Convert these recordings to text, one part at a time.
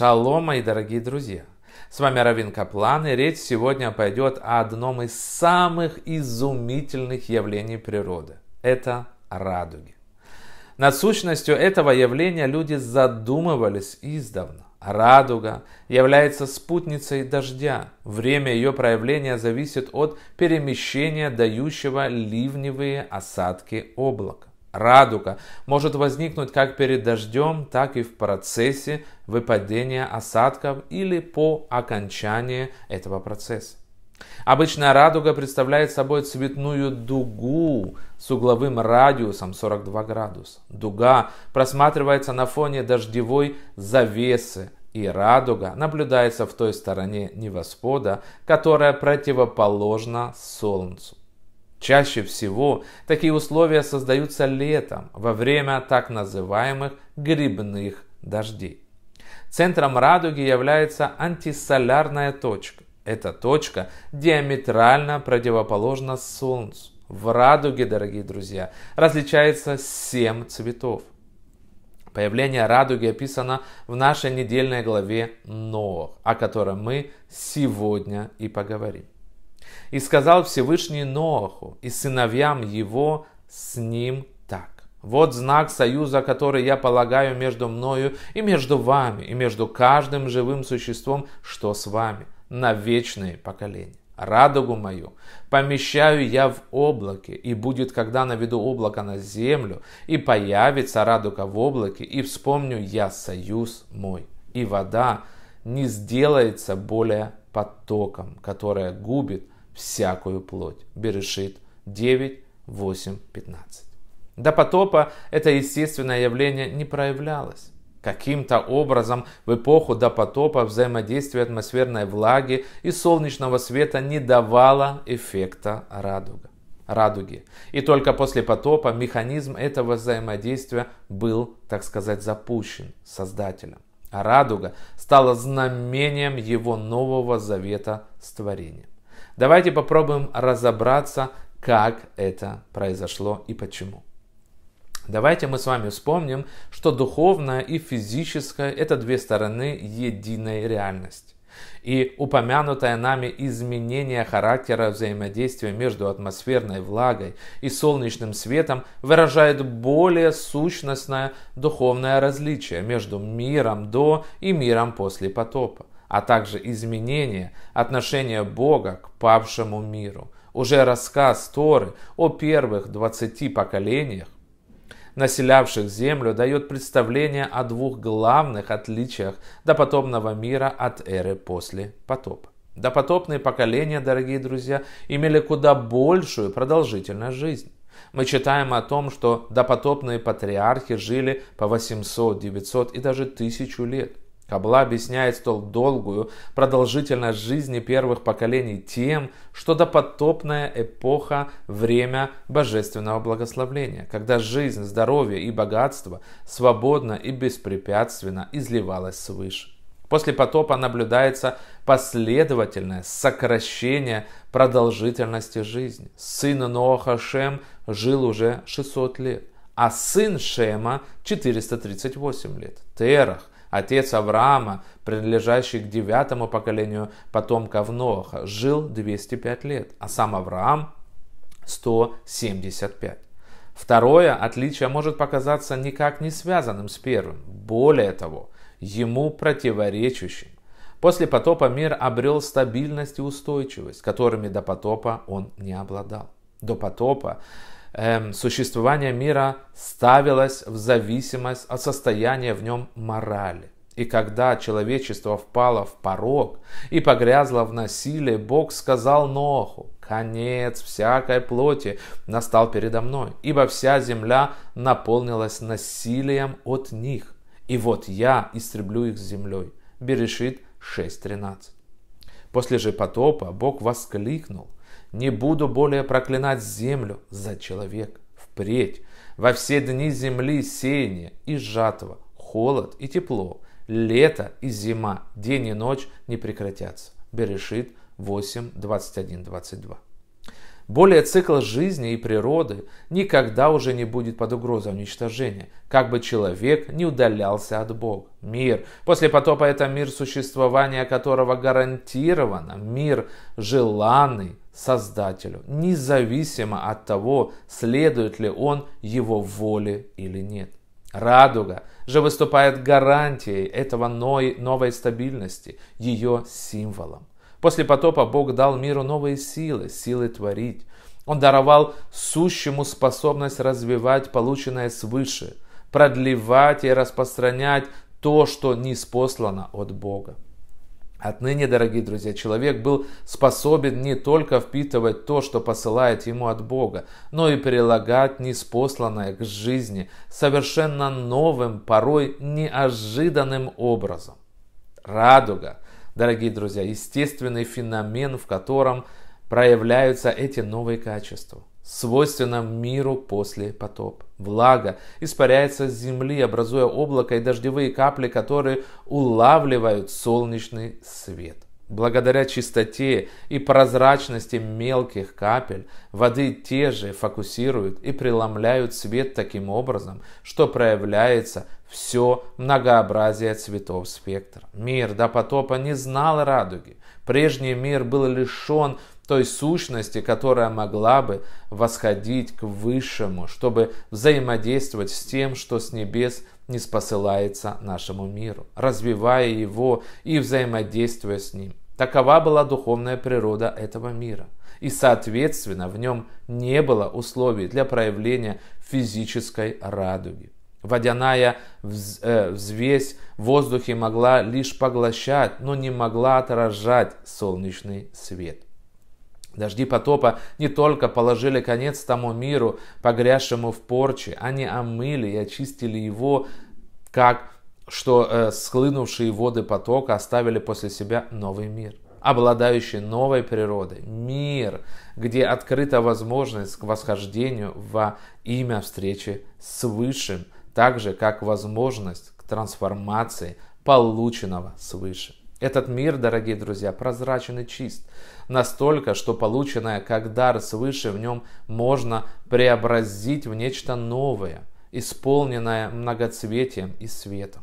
Шалом, мои дорогие друзья! С вами Равин Каплан, и речь сегодня пойдет о одном из самых изумительных явлений природы. Это радуги. Над сущностью этого явления люди задумывались издавна. Радуга является спутницей дождя. Время ее проявления зависит от перемещения дающего ливневые осадки облака радуга может возникнуть как перед дождем, так и в процессе выпадения осадков или по окончании этого процесса. Обычная радуга представляет собой цветную дугу с угловым радиусом 42 градуса. Дуга просматривается на фоне дождевой завесы, и радуга наблюдается в той стороне небосвода, которая противоположна Солнцу. Чаще всего такие условия создаются летом, во время так называемых грибных дождей. Центром радуги является антисолярная точка. Эта точка диаметрально противоположна Солнцу. В радуге, дорогие друзья, различается семь цветов. Появление радуги описано в нашей недельной главе Ноах, о которой мы сегодня и поговорим. И сказал Всевышний Ноаху и сыновьям его с ним так. Вот знак союза, который я полагаю между мною и между вами, и между каждым живым существом, что с вами, на вечные поколения радугу мою, помещаю я в облаке, и будет, когда наведу облако на землю, и появится радуга в облаке, и вспомню я союз мой, и вода не сделается более потоком, которая губит всякую плоть. Берешит 9, 8, 15. До потопа это естественное явление не проявлялось. Каким-то образом в эпоху до потопа взаимодействие атмосферной влаги и солнечного света не давало эффекта радуга, радуги. И только после потопа механизм этого взаимодействия был, так сказать, запущен Создателем. А радуга стала знамением его Нового Завета с творением. Давайте попробуем разобраться, как это произошло и почему. Давайте мы с вами вспомним, что духовное и физическое – это две стороны единой реальности. И упомянутое нами изменение характера взаимодействия между атмосферной влагой и солнечным светом выражает более сущностное духовное различие между миром до и миром после потопа а также изменение отношения Бога к павшему миру. Уже рассказ Торы о первых 20 поколениях, населявших землю, дает представление о двух главных отличиях допотопного мира от эры после потопа. Допотопные поколения, дорогие друзья, имели куда большую продолжительность жизни. Мы читаем о том, что допотопные патриархи жили по 800, 900 и даже 1000 лет – Кабла объясняет столь долгую продолжительность жизни первых поколений тем, что допотопная эпоха – время божественного благословления, когда жизнь, здоровье и богатство свободно и беспрепятственно изливалось свыше. После потопа наблюдается последовательное сокращение продолжительности жизни. Сын Ноаха Шем жил уже 600 лет, а сын Шема 438 лет. Терах отец Авраама, принадлежащий к девятому поколению потомков Ноаха, жил 205 лет, а сам Авраам 175. Второе отличие может показаться никак не связанным с первым, более того, ему противоречащим. После потопа мир обрел стабильность и устойчивость, которыми до потопа он не обладал. До потопа эм, существование мира ставилось в зависимость от состояния в нем морали. И когда человечество впало в порог и погрязло в насилие, Бог сказал Ноху, «Конец всякой плоти настал передо мной, ибо вся земля наполнилась насилием от них, и вот я истреблю их землей». Берешит 6.13. После же потопа Бог воскликнул – не буду более проклинать землю за человек впредь. Во все дни земли сеяние и жатва, холод и тепло, лето и зима, день и ночь не прекратятся. Берешит 8, 21, 22. Более цикл жизни и природы никогда уже не будет под угрозой уничтожения, как бы человек не удалялся от Бога. Мир. После потопа это мир, существования которого гарантировано. Мир желанный, Создателю, независимо от того, следует ли он его воле или нет. Радуга же выступает гарантией этого новой стабильности, ее символом. После потопа Бог дал миру новые силы, силы творить. Он даровал сущему способность развивать полученное свыше, продлевать и распространять то, что не спослано от Бога. Отныне, дорогие друзья, человек был способен не только впитывать то, что посылает ему от Бога, но и прилагать неспосланное к жизни совершенно новым, порой неожиданным образом. Радуга, дорогие друзья, естественный феномен, в котором проявляются эти новые качества свойственно миру после потоп. Влага испаряется с земли, образуя облако и дождевые капли, которые улавливают солнечный свет. Благодаря чистоте и прозрачности мелких капель воды те же фокусируют и преломляют свет таким образом, что проявляется все многообразие цветов спектра. Мир до потопа не знал радуги. Прежний мир был лишен той сущности, которая могла бы восходить к высшему, чтобы взаимодействовать с тем, что с небес не спосылается нашему миру, развивая его и взаимодействуя с ним. Такова была духовная природа этого мира. И, соответственно, в нем не было условий для проявления физической радуги. Водяная э, взвесь в воздухе могла лишь поглощать, но не могла отражать солнечный свет. Дожди потопа не только положили конец тому миру, погрязшему в порче, они омыли и очистили его, как что э, схлынувшие воды потока оставили после себя новый мир, обладающий новой природой, мир, где открыта возможность к восхождению во имя встречи с Высшим, так же как возможность к трансформации полученного свыше. Этот мир, дорогие друзья, прозрачен и чист, настолько, что полученное как дар свыше в нем можно преобразить в нечто новое, исполненное многоцветием и светом.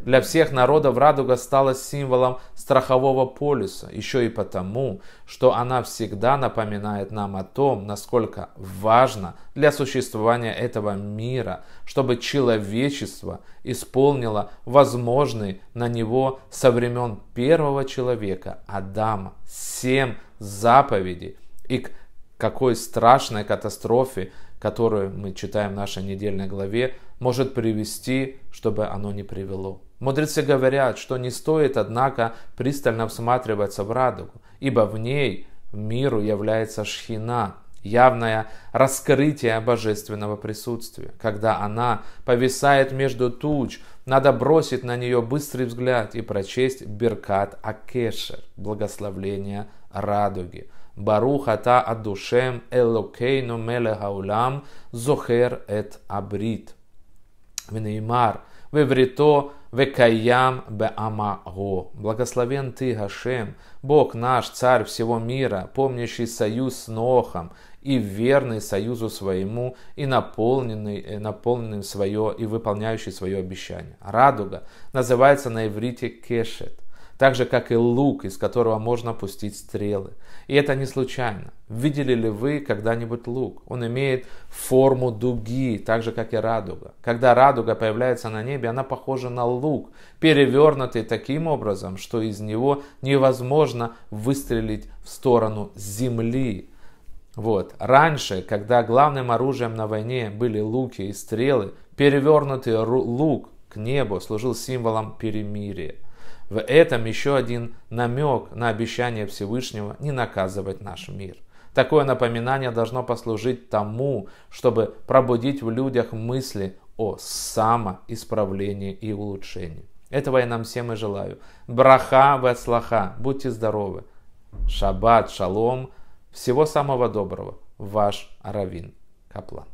Для всех народов радуга стала символом страхового полюса, еще и потому, что она всегда напоминает нам о том, насколько важно для существования этого мира, чтобы человечество исполнило возможный на него со времен первого человека Адама семь заповедей и к какой страшной катастрофе которую мы читаем в нашей недельной главе, может привести, чтобы оно не привело. Мудрецы говорят, что не стоит, однако, пристально всматриваться в радугу, ибо в ней миру является шхина, явное раскрытие божественного присутствия. Когда она повисает между туч, надо бросить на нее быстрый взгляд и прочесть Беркат Акешер, благословление радуги. Баруха ТА Адушем Элокейну Мелегаулам Зохер Эт Абрит. Венеймар, Веврито, Векаям Беамаго. Благословен Ты, Гашем, Бог наш, Царь всего мира, помнящий союз с Нохом и верный союзу своему, и наполненный, э, наполненный свое, и выполняющий свое обещание. Радуга называется на иврите кешет так же как и лук, из которого можно пустить стрелы. И это не случайно. Видели ли вы когда-нибудь лук? Он имеет форму дуги, так же как и радуга. Когда радуга появляется на небе, она похожа на лук, перевернутый таким образом, что из него невозможно выстрелить в сторону земли. Вот. Раньше, когда главным оружием на войне были луки и стрелы, перевернутый лук к небу служил символом перемирия. В этом еще один намек на обещание Всевышнего не наказывать наш мир. Такое напоминание должно послужить тому, чтобы пробудить в людях мысли о самоисправлении и улучшении. Этого я нам всем и желаю. Браха вацлаха. Будьте здоровы. Шаббат, шалом. Всего самого доброго. Ваш Равин Каплан.